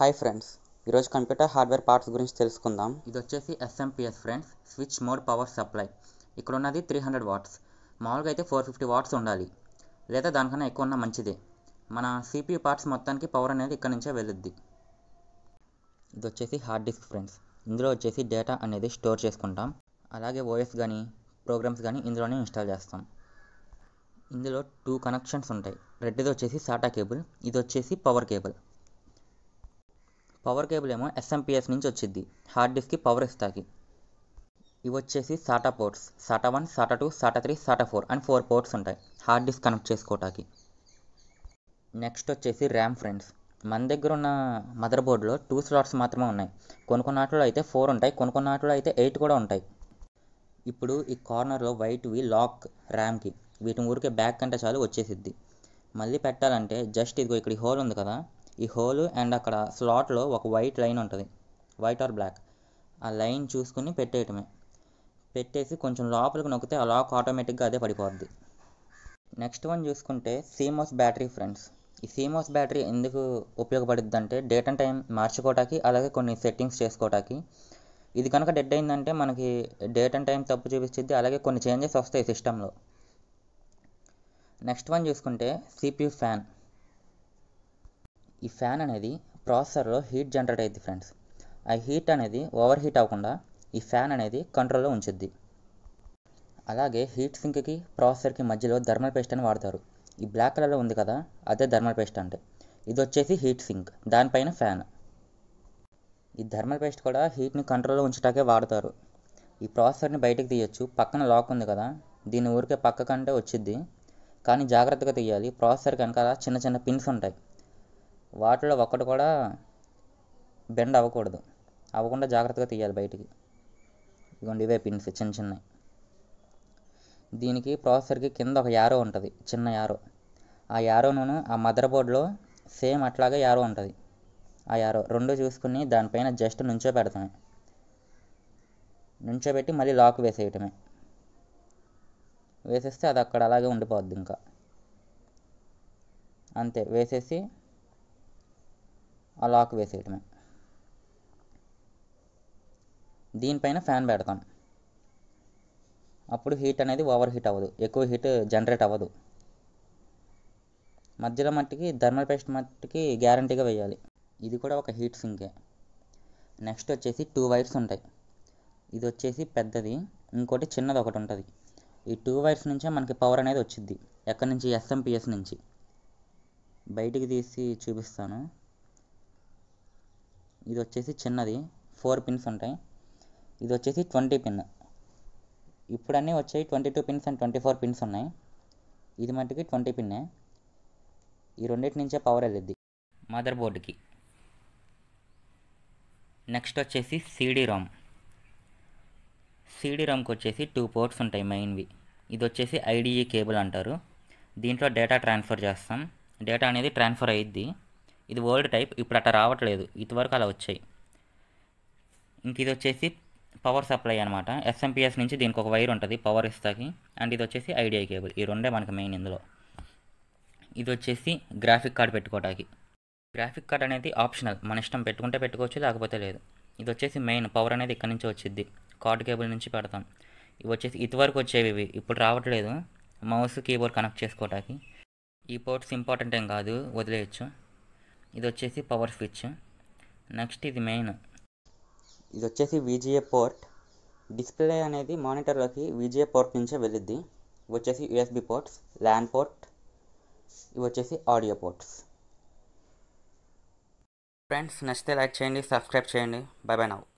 hi friends ఈరోజు computer hardware parts గురించి తెలుసుకుందాం ఇది వచ్చేసి SMPS friends switch mode power supply ఇక్కడ ఉన్నది త్రీ హండ్రెడ్ వాట్స్ మామూలుగా అయితే ఫోర్ ఫిఫ్టీ వాట్స్ ఉండాలి లేదా దానికన్నా ఎక్కువ ఉన్న మంచిదే మన సిపియూ పార్ట్స్ మొత్తానికి పవర్ అనేది ఇక్కడ నుంచే వెళ్ళుద్ది ఇది వచ్చేసి హార్డ్ డిస్క్ ఫ్రెండ్స్ ఇందులో వచ్చేసి డేటా అనేది స్టోర్ చేసుకుంటాం అలాగే ఓఎస్ కానీ ప్రోగ్రామ్స్ కానీ ఇందులోనే ఇన్స్టాల్ చేస్తాం ఇందులో టూ కనెక్షన్స్ ఉంటాయి రెడ్ది వచ్చేసి సాటా కేబుల్ ఇది వచ్చేసి పవర్ కేబుల్ పవర్ కేబుల్ ఏమో ఎస్ఎంపిఎస్ నుంచి వచ్చింది హార్డ్ డిస్క్కి పవర్ ఇస్తాకి ఇవి వచ్చేసి SATA ports SATA one SATA two SATA three SATA four and four ports ఉంటాయి హార్డ్ డిస్క్ కనెక్ట్ చేసుకోవటానికి నెక్స్ట్ వచ్చేసి ర్యామ్ ఫ్రెండ్స్ మన దగ్గర ఉన్న మదర్ బోర్డులో టూ స్లాట్స్ మాత్రమే ఉన్నాయి కొన్ని కొన్ని ఆటలో అయితే ఫోర్ ఉంటాయి కొన్ని కొన్ని ఆటలో అయితే ఎయిట్ కూడా ఉంటాయి ఇప్పుడు ఈ కార్నర్లో వైట్వి లాక్ ర్యామ్కి వీటిని ఊరికే బ్యాక్ కంటే చాలు వచ్చేసిద్ది మళ్ళీ పెట్టాలంటే జస్ట్ ఇదిగో ఇక్కడ హోల్ ఉంది కదా ఈ హోల్ అండ్ అక్కడ స్లాట్లో ఒక వైట్ లైన్ ఉంటుంది వైట్ ఆర్ బ్లాక్ ఆ లైన్ చూసుకుని పెట్టేయటమే పెట్టేసి కొంచెం లోపలికి నొక్కితే ఆ లాక్ ఆటోమేటిక్గా అదే పడిపోద్ది నెక్స్ట్ వన్ చూసుకుంటే సీమోస్ బ్యాటరీ ఫ్రెండ్స్ ఈ సీమోస్ బ్యాటరీ ఎందుకు ఉపయోగపడుద్ది అంటే డేట్ అండ్ టైం మార్చుకోవటానికి అలాగే కొన్ని సెట్టింగ్స్ చేసుకోవటానికి ఇది కనుక డెడ్ అయిందంటే మనకి డేట్ అండ్ టైం తప్పు చూపిస్తుంది అలాగే కొన్ని చేంజెస్ వస్తాయి సిస్టంలో నెక్స్ట్ వన్ చూసుకుంటే సిపియూ ఫ్యాన్ ఈ ఫ్యాన్ అనేది ప్రాసెసర్లో హీట్ జనరేట్ అయ్యింది ఫ్రెండ్స్ ఆ హీట్ అనేది ఓవర్ హీట్ అవ్వకుండా ఈ ఫ్యాన్ అనేది కంట్రోల్లో ఉంచుద్ది అలాగే హీట్ సింక్కి ప్రాసెసర్కి మధ్యలో థర్మల్ పేస్ట్ అని వాడతారు ఈ బ్లాక్ కలర్లో ఉంది కదా అదే థర్మల్ పేస్ట్ అంటే ఇది వచ్చేసి హీట్ సింక్ దానిపైన ఫ్యాన్ ఈ థర్మల్ పేస్ట్ కూడా హీట్ని కంట్రోల్లో ఉంచటాకే వాడతారు ఈ ప్రాసెసర్ని బయటకు తీయొచ్చు పక్కన లాక్ ఉంది కదా దీని ఊరికే పక్క కంటే వచ్చిద్ది కానీ జాగ్రత్తగా తీయాలి ప్రాసెసర్ కనుక చిన్న చిన్న పిన్స్ ఉంటాయి వాటిలో ఒక్కటి కూడా బెండ్ అవ్వకూడదు అవ్వకుండా జాగ్రత్తగా తీయాలి బయటికి ఇదిగోండి ఇవే పిన్స్ చిన్న చిన్నవి దీనికి ప్రాసెసర్కి కింద ఒక యారో ఉంటుంది చిన్న యారో ఆ యారోను ఆ మదర్ బోర్డ్లో సేమ్ అట్లాగే యారో ఉంటుంది ఆ యారో రెండు చూసుకుని దానిపైన జస్ట్ నుంచో పెడతామే నుంచోబెట్టి మళ్ళీ లాక్ వేసేయటమే వేసేస్తే అది అక్కడ అలాగే ఉండిపోద్ది ఇంకా అంతే వేసేసి ఆ లాక్ వేసేయటమే దీనిపైన ఫ్యాన్ పెడతాం అప్పుడు హీట్ అనేది ఓవర్ హీట్ అవ్వదు ఎక్కువ హీట్ జనరేట్ అవ్వదు మధ్యలో మట్టికి థర్మల్ పేస్ట్ మట్టికి గ్యారంటీగా వేయాలి ఇది కూడా ఒక హీట్ సింకే నెక్స్ట్ వచ్చేసి టూ వైర్స్ ఉంటాయి ఇది వచ్చేసి పెద్దది ఇంకోటి చిన్నది ఒకటి ఉంటుంది ఈ టూ వైర్స్ నుంచే మనకి పవర్ అనేది వచ్చింది ఎక్కడి నుంచి ఎస్ఎంపిఎస్ నుంచి బయటికి తీసి చూపిస్తాను ఇది వచ్చేసి చిన్నది ఫోర్ పిన్స్ ఉంటాయి ఇది వచ్చేసి ట్వంటీ పిన్ ఇప్పుడు వచ్చాయి twenty two pins and twenty four pins ఉన్నాయి ఇది మట్టుకి ట్వంటీ పిన్నే ఈ రెండింటి నుంచే పవర్ వెళ్ళిద్ది మదర్ బోర్డుకి నెక్స్ట్ వచ్చేసి సీడీ రామ్ సీడీ రామ్కి వచ్చేసి టూ పోర్ట్స్ ఉంటాయి మెయిన్వి ఇది వచ్చేసి ఐడిఈ కేబుల్ అంటారు దీంట్లో డేటా ట్రాన్స్ఫర్ చేస్తాం డేటా అనేది ట్రాన్స్ఫర్ అయ్యిద్ది ఇది ఓల్డ్ టైప్ ఇప్పుడు అట్లా రావట్లేదు ఇంతవరకు అలా వచ్చాయి ఇంక ఇది వచ్చేసి పవర్ సప్లై అనమాట ఎస్ఎంపిఎస్ నుంచి దీనికి ఒక వైర్ ఉంటుంది పవర్ ఇస్తాకి అండ్ ఇది వచ్చేసి ఐడియా కేబుల్ ఈ రెండే మనకి మెయిన్ ఇందులో ఇది వచ్చేసి గ్రాఫిక్ కార్డ్ పెట్టుకోవడానికి గ్రాఫిక్ కార్డ్ అనేది ఆప్షనల్ మన ఇష్టం పెట్టుకుంటే పెట్టుకోవచ్చు లేకపోతే లేదు ఇది వచ్చేసి మెయిన్ పవర్ అనేది ఇక్కడ నుంచి వచ్చింది కార్డ్ కేబుల్ నుంచి పెడతాం ఇవి వచ్చేసి ఇదివరకు వచ్చేవి ఇవి ఇప్పుడు రావట్లేదు మౌస్ కీబోర్డ్ కనెక్ట్ చేసుకోవడానికి ఈ పోర్ట్స్ ఇంపార్టెంట్ ఏం కాదు వదిలేయచ్చు ఇది వచ్చేసి పవర్ స్విచ్ నెక్స్ట్ ఇది మెయిన్ ఇది వచ్చేసి విజిఏ పోర్ట్ డిస్ప్లే అనేది మానిటర్లోకి విజిఏ పోర్ట్ నుంచే వెళ్ళిద్ది ఇవి వచ్చేసి యూఎస్బి పోర్ట్స్ ల్యాన్ పోర్ట్ ఇవి వచ్చేసి ఆడియో పోర్ట్స్ ఫ్రెండ్స్ నచ్చితే లైక్ చేయండి సబ్స్క్రైబ్ చేయండి బై బై నవ్